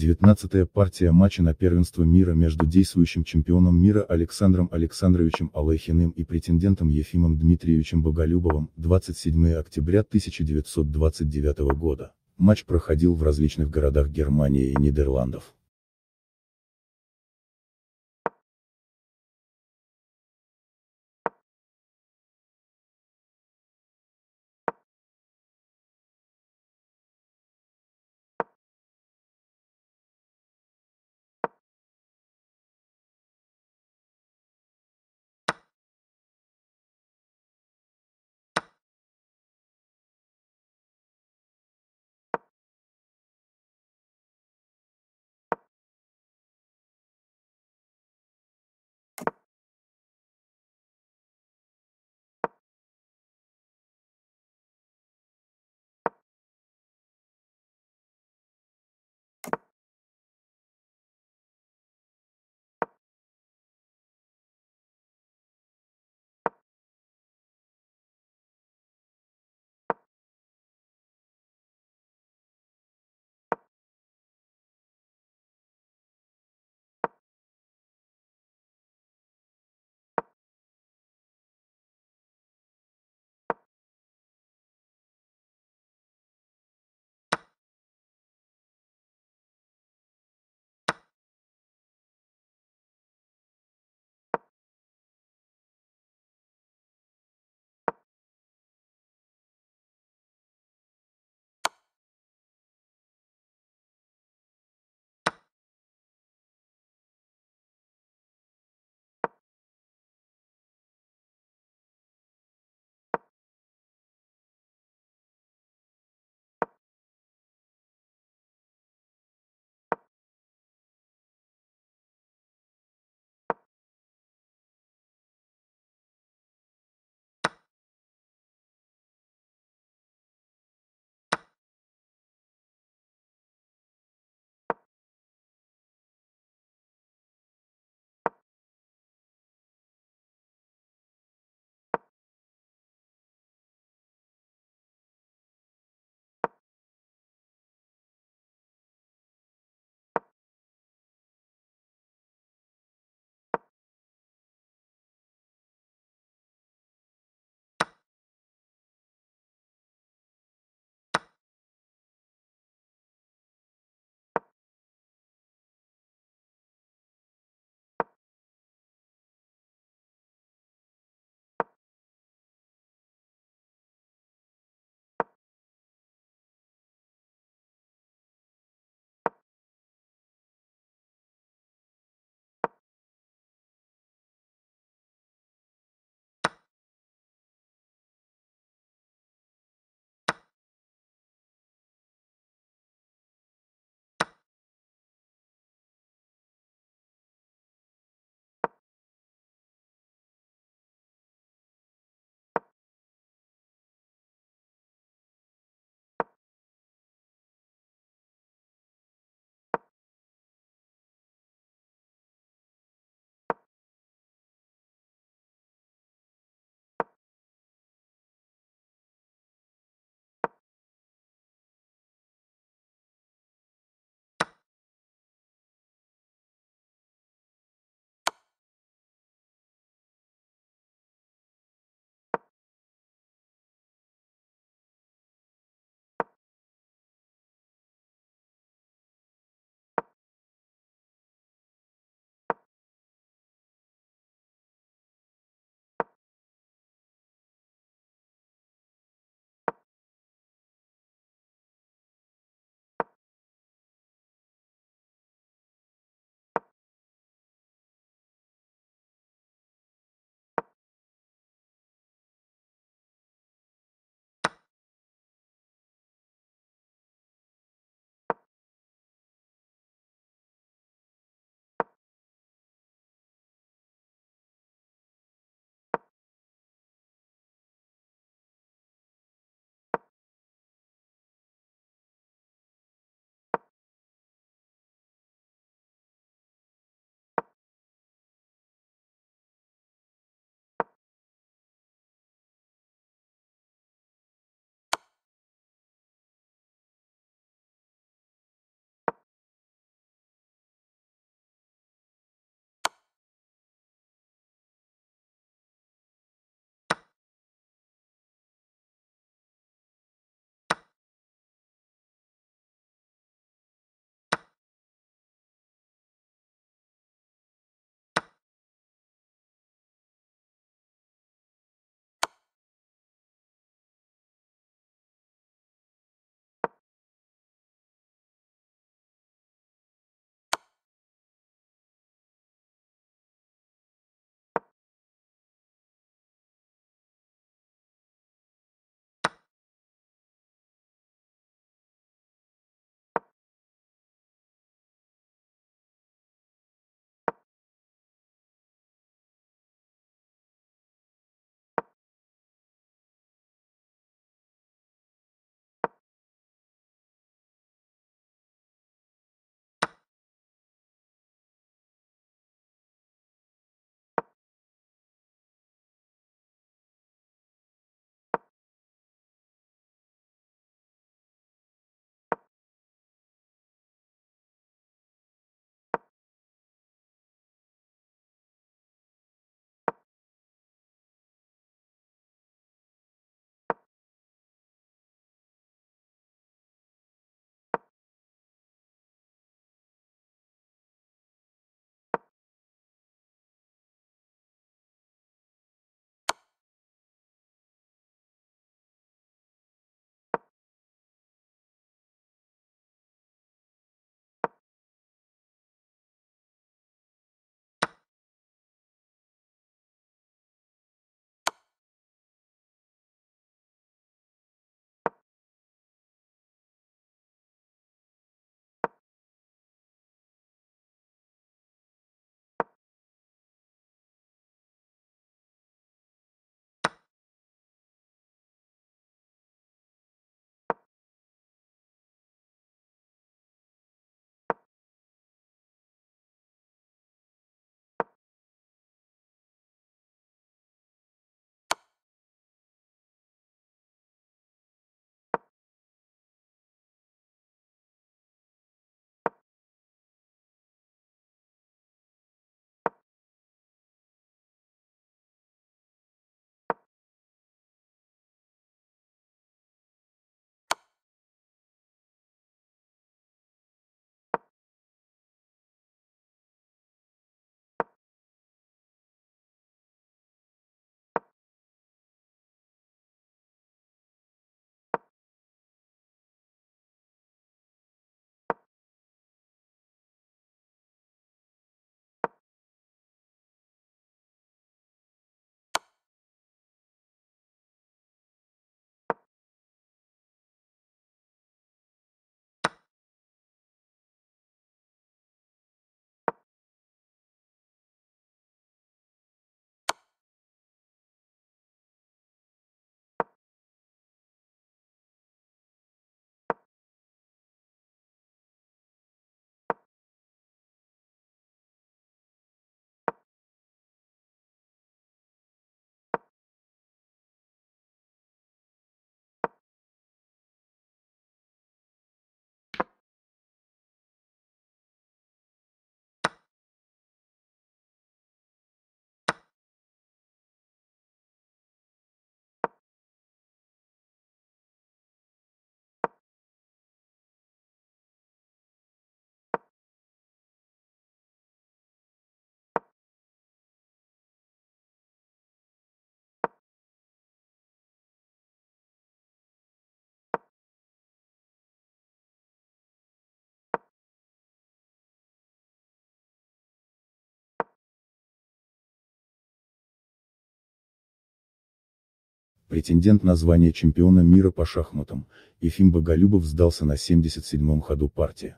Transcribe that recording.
19-я партия матча на первенство мира между действующим чемпионом мира Александром Александровичем Алехиным и претендентом Ефимом Дмитриевичем Боголюбовым, 27 октября 1929 года. Матч проходил в различных городах Германии и Нидерландов. претендент на звание чемпиона мира по шахматам, Ефим Боголюбов сдался на 77-м ходу партии.